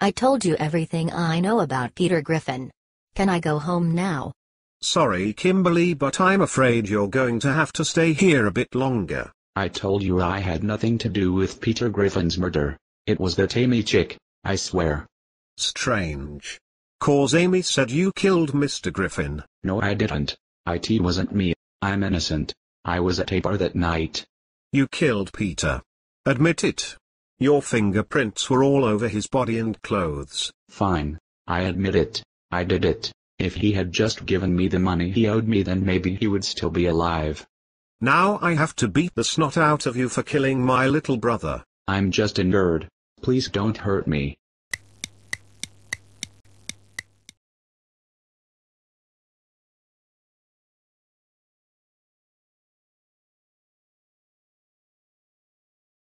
I told you everything I know about Peter Griffin. Can I go home now? Sorry Kimberly but I'm afraid you're going to have to stay here a bit longer. I told you I had nothing to do with Peter Griffin's murder. It was that Amy chick, I swear. Strange. Cause Amy said you killed Mr. Griffin. No I didn't. It wasn't me. I'm innocent. I was at a bar that night. You killed Peter. Admit it. Your fingerprints were all over his body and clothes. Fine. I admit it. I did it. If he had just given me the money he owed me then maybe he would still be alive. Now I have to beat the snot out of you for killing my little brother. I'm just a nerd. Please don't hurt me.